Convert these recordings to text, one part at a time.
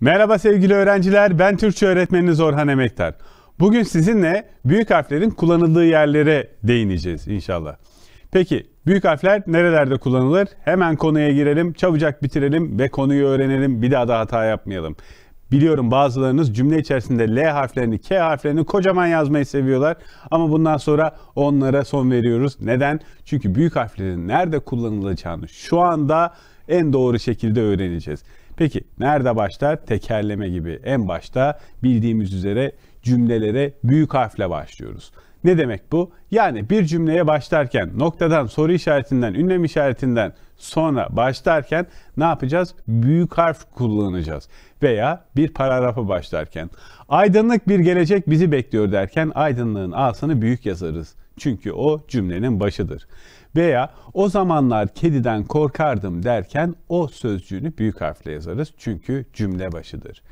Merhaba sevgili öğrenciler, ben Türkçe öğretmeniniz Orhan Emektar. Bugün sizinle büyük harflerin kullanıldığı yerlere değineceğiz inşallah. Peki büyük harfler nerelerde kullanılır? Hemen konuya girelim, çabucak bitirelim ve konuyu öğrenelim, bir daha da hata yapmayalım. Biliyorum bazılarınız cümle içerisinde L harflerini, K harflerini kocaman yazmayı seviyorlar. Ama bundan sonra onlara son veriyoruz. Neden? Çünkü büyük harflerin nerede kullanılacağını şu anda en doğru şekilde öğreneceğiz. Peki nerede başlar? Tekerleme gibi. En başta bildiğimiz üzere cümlelere büyük harfle başlıyoruz. Ne demek bu? Yani bir cümleye başlarken noktadan, soru işaretinden, ünlem işaretinden sonra başlarken ne yapacağız? Büyük harf kullanacağız. Veya bir paragrafa başlarken aydınlık bir gelecek bizi bekliyor derken aydınlığın asını büyük yazarız. Çünkü o cümlenin başıdır. Veya o zamanlar kediden korkardım derken o sözcüğünü büyük harfle yazarız. Çünkü cümle başıdır.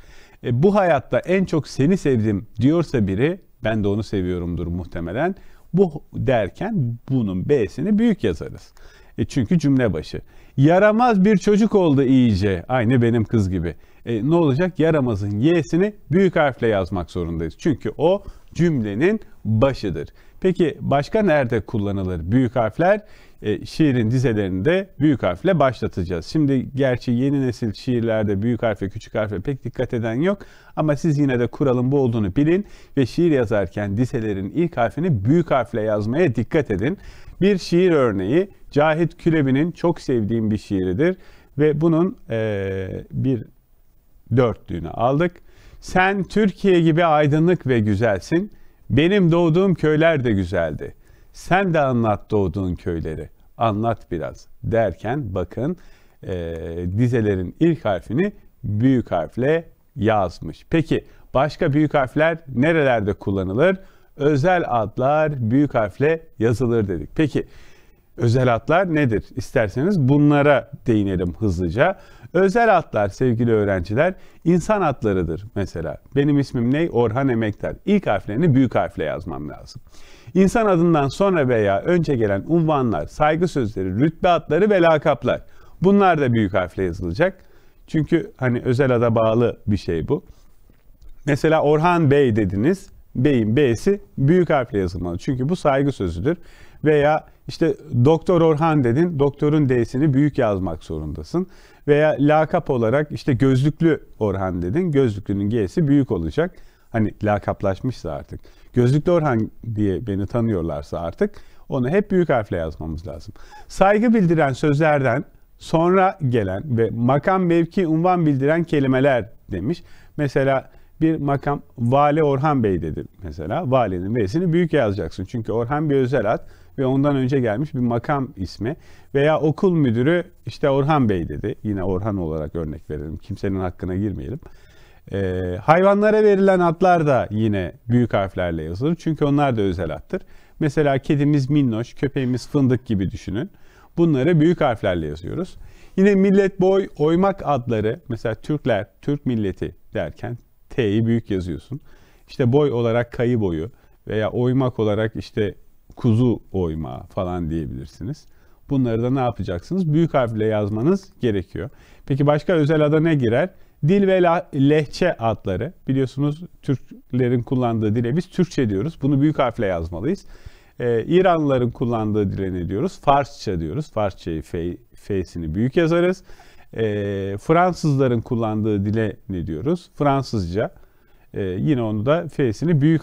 E, bu hayatta en çok seni sevdim diyorsa biri ben de onu seviyorumdur muhtemelen. Bu derken bunun B'sini büyük yazarız. E çünkü cümle başı. Yaramaz bir çocuk oldu iyice. Aynı benim kız gibi. E ne olacak? Yaramazın Y'sini büyük harfle yazmak zorundayız. Çünkü o cümlenin başıdır. Peki başka nerede kullanılır büyük harfler? E, şiirin dizelerinde büyük harfle başlatacağız. Şimdi gerçi yeni nesil şiirlerde büyük harfe, küçük harfe pek dikkat eden yok. Ama siz yine de kuralın bu olduğunu bilin ve şiir yazarken dizelerin ilk harfini büyük harfle yazmaya dikkat edin. Bir şiir örneği Cahit Külebi'nin çok sevdiğim bir şiiridir. Ve bunun e, bir dörtlüğünü aldık. Sen Türkiye gibi aydınlık ve güzelsin. Benim doğduğum köyler de güzeldi. Sen de anlat doğduğun köyleri. Anlat biraz derken bakın e, dizelerin ilk harfini büyük harfle yazmış. Peki başka büyük harfler nerelerde kullanılır? Özel adlar büyük harfle yazılır dedik. Peki Özel hatlar nedir? İsterseniz bunlara değinelim hızlıca. Özel hatlar sevgili öğrenciler insan hatlarıdır mesela. Benim ismim ne? Orhan Emektar. İlk harflerini büyük harfle yazmam lazım. İnsan adından sonra veya önce gelen unvanlar, saygı sözleri, rütbe adları ve lakaplar. Bunlar da büyük harfle yazılacak. Çünkü hani özel ada bağlı bir şey bu. Mesela Orhan Bey dediniz. Bey'in B'si büyük harfle yazılmalı. Çünkü bu saygı sözüdür. Veya işte Doktor Orhan dedin, doktorun D'sini büyük yazmak zorundasın. Veya lakap olarak işte gözlüklü Orhan dedin, gözlüklünün G'si büyük olacak. Hani lakaplaşmışsa artık. Gözlüklü Orhan diye beni tanıyorlarsa artık onu hep büyük harfle yazmamız lazım. Saygı bildiren sözlerden sonra gelen ve makam, mevki, unvan bildiren kelimeler demiş. Mesela bir makam Vali Orhan Bey dedi mesela. Valinin V'sini büyük yazacaksın. Çünkü Orhan bir özel ad ve ondan önce gelmiş bir makam ismi. Veya okul müdürü işte Orhan Bey dedi. Yine Orhan olarak örnek verelim. Kimsenin hakkına girmeyelim. Ee, hayvanlara verilen adlar da yine büyük harflerle yazılır. Çünkü onlar da özel attır Mesela kedimiz Minnoş, köpeğimiz Fındık gibi düşünün. Bunları büyük harflerle yazıyoruz. Yine millet boy, oymak adları mesela Türkler, Türk milleti derken T'yi büyük yazıyorsun. İşte boy olarak kayı boyu veya oymak olarak işte kuzu oyma falan diyebilirsiniz. Bunları da ne yapacaksınız? Büyük harfle yazmanız gerekiyor. Peki başka özel ada ne girer? Dil ve lehçe adları. Biliyorsunuz Türklerin kullandığı dile biz Türkçe diyoruz. Bunu büyük harfle yazmalıyız. Ee, İranlıların kullandığı dile ne diyoruz? Farsça diyoruz. Farsçayı F'sini büyük yazarız. E, Fransızların kullandığı dile ne diyoruz? Fransızca. E, yine onu da F'sini büyük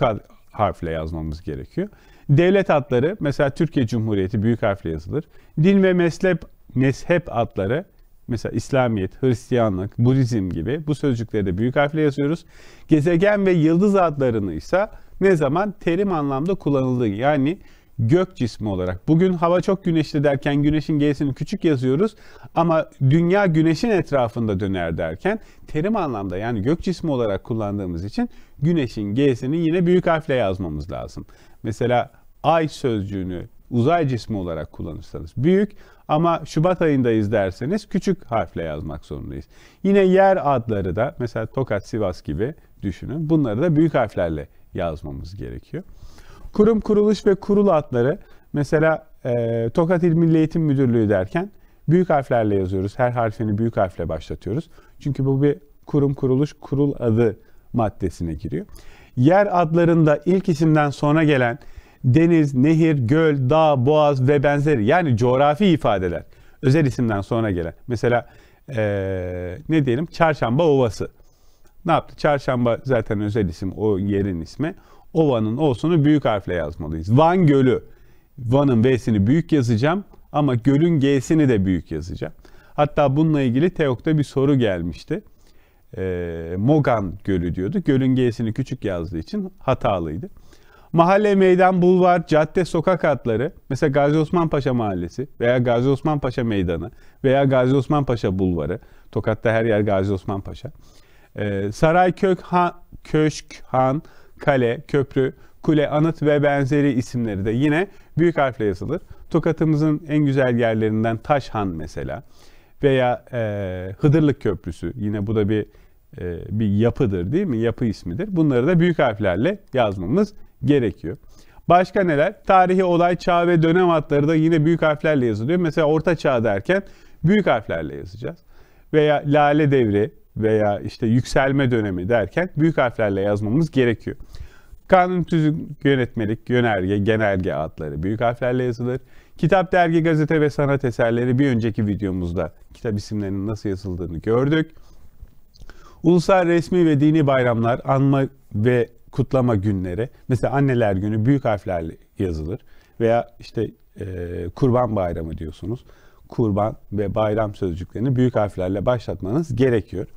harfle yazmamız gerekiyor. Devlet adları mesela Türkiye Cumhuriyeti büyük harfle yazılır. Din ve mezhep, mezhep adları mesela İslamiyet, Hristiyanlık, Budizm gibi bu sözcükleri de büyük harfle yazıyoruz. Gezegen ve yıldız adlarını ise ne zaman terim anlamda kullanıldığı yani gök cismi olarak. Bugün hava çok güneşli derken güneşin G'sini küçük yazıyoruz ama dünya güneşin etrafında döner derken terim anlamda yani gök cismi olarak kullandığımız için güneşin G'sini yine büyük harfle yazmamız lazım. Mesela ay sözcüğünü uzay cismi olarak kullanırsanız büyük ama Şubat ayındayız derseniz küçük harfle yazmak zorundayız. Yine yer adları da mesela Tokat, Sivas gibi düşünün. Bunları da büyük harflerle yazmamız gerekiyor. Kurum, kuruluş ve kurul adları mesela e, Tokat İl Milli Eğitim Müdürlüğü derken büyük harflerle yazıyoruz. Her harfini büyük harfle başlatıyoruz. Çünkü bu bir kurum, kuruluş, kurul adı maddesine giriyor. Yer adlarında ilk isimden sonra gelen deniz, nehir, göl, dağ, boğaz ve benzeri yani coğrafi ifadeler özel isimden sonra gelen. Mesela ee, ne diyelim Çarşamba Ovası. Ne yaptı? Çarşamba zaten özel isim o yerin ismi. Ova'nın O'sunu büyük harfle yazmalıyız. Van Gölü. Van'ın V'sini büyük yazacağım ama gölün G'sini de büyük yazacağım. Hatta bununla ilgili TEOK'ta bir soru gelmişti. E, Mogan Gölü diyordu. Gölün G'sini küçük yazdığı için hatalıydı. Mahalle, meydan, bulvar, cadde, sokak adları mesela Gazi Osman Paşa Mahallesi veya Gazi Osman Paşa Meydanı veya Gazi Osman Paşa Bulvarı. Tokat'ta her yer Gazi Osman Paşa. E, saray, kök, han, köşk, han, kale, köprü, kule, anıt ve benzeri isimleri de yine büyük harfle yazılır. Tokat'ımızın en güzel yerlerinden Taşhan mesela veya e, Hıdırlık Köprüsü yine bu da bir e, bir yapıdır değil mi? Yapı ismidir. Bunları da büyük harflerle yazmamız gerekiyor. Başka neler? Tarihi olay, çağ ve dönem adları da yine büyük harflerle yazılıyor. Mesela orta çağ derken büyük harflerle yazacağız. Veya lale devri, veya işte yükselme dönemi derken büyük harflerle yazmamız gerekiyor. Kanun tüzük yönetmelik, yönerge, genelge adları büyük harflerle yazılır. Kitap, dergi, gazete ve sanat eserleri bir önceki videomuzda kitap isimlerinin nasıl yazıldığını gördük. Ulusal resmi ve dini bayramlar, anma ve kutlama günleri. Mesela anneler günü büyük harflerle yazılır. Veya işte e, kurban bayramı diyorsunuz kurban ve bayram sözcüklerini büyük harflerle başlatmanız gerekiyor.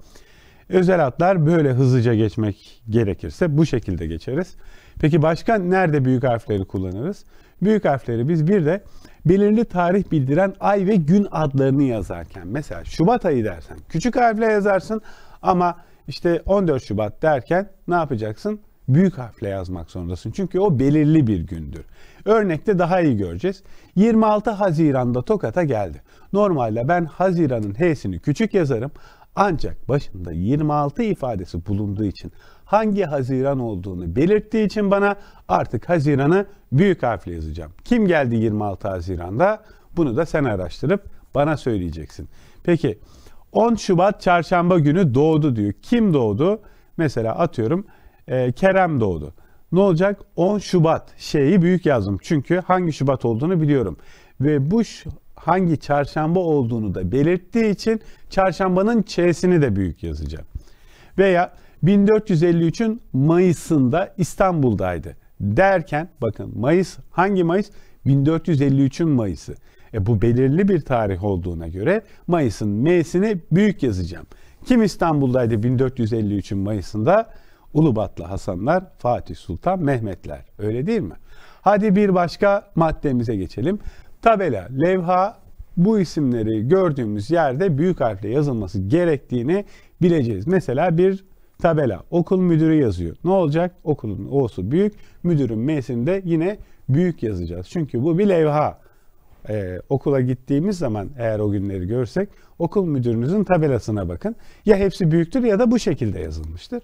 Özel hatlar böyle hızlıca geçmek gerekirse bu şekilde geçeriz. Peki başka nerede büyük harfleri kullanırız? Büyük harfleri biz bir de belirli tarih bildiren ay ve gün adlarını yazarken mesela Şubat ayı dersen küçük harfle yazarsın ama işte 14 Şubat derken ne yapacaksın? büyük harfle yazmak zorundasın. Çünkü o belirli bir gündür. Örnekte daha iyi göreceğiz. 26 Haziran'da Tokat'a geldi. Normalde ben Haziran'ın H'sini küçük yazarım. Ancak başında 26 ifadesi bulunduğu için hangi Haziran olduğunu belirttiği için bana artık Haziran'ı büyük harfle yazacağım. Kim geldi 26 Haziran'da? Bunu da sen araştırıp bana söyleyeceksin. Peki 10 Şubat çarşamba günü doğdu diyor. Kim doğdu? Mesela atıyorum e, Kerem doğdu. Ne olacak? 10 Şubat şeyi büyük yazdım. Çünkü hangi Şubat olduğunu biliyorum. Ve bu hangi çarşamba olduğunu da belirttiği için çarşambanın Ç'sini de büyük yazacağım. Veya 1453'ün Mayıs'ında İstanbul'daydı derken bakın Mayıs hangi Mayıs? 1453'ün Mayıs'ı. E bu belirli bir tarih olduğuna göre Mayıs'ın M'sini büyük yazacağım. Kim İstanbul'daydı 1453'ün Mayıs'ında? Ulubatlı Hasanlar, Fatih Sultan Mehmetler. Öyle değil mi? Hadi bir başka maddemize geçelim. Tabela, levha bu isimleri gördüğümüz yerde büyük harfle yazılması gerektiğini bileceğiz. Mesela bir tabela okul müdürü yazıyor. Ne olacak? Okulun O'su büyük, müdürün M'sini de yine büyük yazacağız. Çünkü bu bir levha. Ee, okula gittiğimiz zaman eğer o günleri görsek okul müdürünüzün tabelasına bakın. Ya hepsi büyüktür ya da bu şekilde yazılmıştır.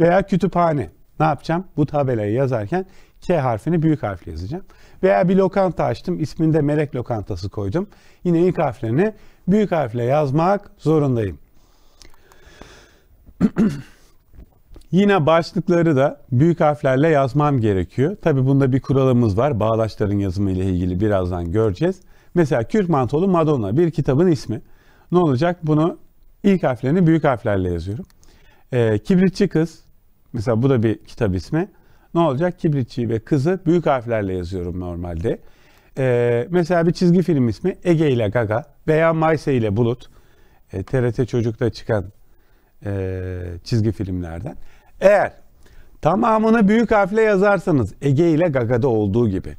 Veya kütüphane. Ne yapacağım? Bu tabelayı yazarken K harfini büyük harfle yazacağım. Veya bir lokanta açtım. İsminde Melek Lokantası koydum. Yine ilk harflerini büyük harfle yazmak zorundayım. Yine başlıkları da büyük harflerle yazmam gerekiyor. Tabi bunda bir kuralımız var. Bağlaçların yazımı ile ilgili birazdan göreceğiz. Mesela Kürt Mantolu Madonna bir kitabın ismi. Ne olacak? Bunu ilk harflerini büyük harflerle yazıyorum. Ee, Kibritçi Kız Mesela bu da bir kitap ismi. Ne olacak? Kibritçi ve kızı büyük harflerle yazıyorum normalde. Ee, mesela bir çizgi film ismi Ege ile Gaga veya Mayse ile Bulut. E, ee, TRT Çocuk'ta çıkan e, çizgi filmlerden. Eğer tamamını büyük harfle yazarsanız Ege ile Gaga'da olduğu gibi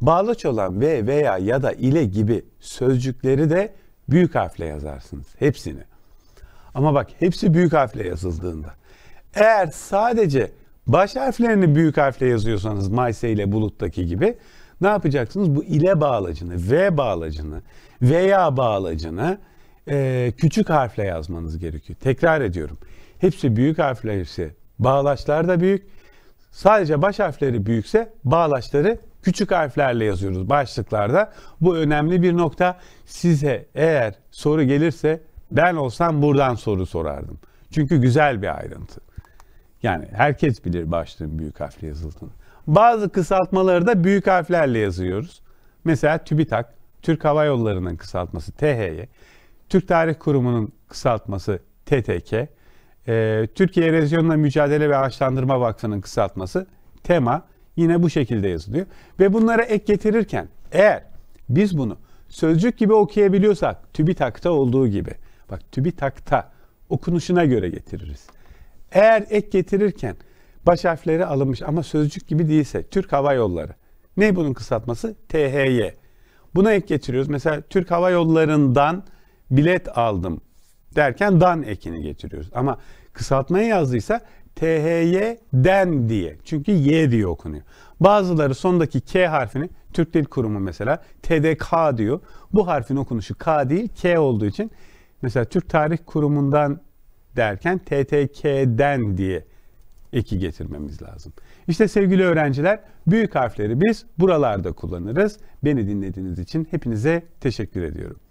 bağlaç olan ve veya ya da ile gibi sözcükleri de büyük harfle yazarsınız. Hepsini. Ama bak hepsi büyük harfle yazıldığında. Eğer sadece baş harflerini büyük harfle yazıyorsanız Mayse ile Bulut'taki gibi ne yapacaksınız? Bu ile bağlacını, v bağlacını veya bağlacını e, küçük harfle yazmanız gerekiyor. Tekrar ediyorum. Hepsi büyük harfle, hepsi bağlaçlar da büyük. Sadece baş harfleri büyükse bağlaçları küçük harflerle yazıyoruz başlıklarda. Bu önemli bir nokta. Size eğer soru gelirse ben olsam buradan soru sorardım. Çünkü güzel bir ayrıntı. Yani herkes bilir başlığın büyük harfle yazıldığını. Bazı kısaltmaları da büyük harflerle yazıyoruz. Mesela TÜBİTAK, Türk Hava Yolları'nın kısaltması THY, Türk Tarih Kurumu'nun kısaltması TTK, e, Türkiye Erozyonla Mücadele ve Ağaçlandırma Vakfı'nın kısaltması TEMA yine bu şekilde yazılıyor. Ve bunlara ek getirirken eğer biz bunu sözcük gibi okuyabiliyorsak TÜBİTAK'ta olduğu gibi, bak TÜBİTAK'ta okunuşuna göre getiririz. Eğer ek getirirken baş harfleri alınmış ama sözcük gibi değilse Türk Hava Yolları. Ne bunun kısaltması? THY. Buna ek getiriyoruz. Mesela Türk Hava Yolları'ndan bilet aldım derken dan ekini getiriyoruz. Ama kısaltmaya yazdıysa THY'den diye. Çünkü Y diye okunuyor. Bazıları sondaki K harfini Türk Dil Kurumu mesela TDK diyor. Bu harfin okunuşu K değil K olduğu için mesela Türk Tarih Kurumu'ndan derken TTK'den diye eki getirmemiz lazım. İşte sevgili öğrenciler büyük harfleri biz buralarda kullanırız. Beni dinlediğiniz için hepinize teşekkür ediyorum.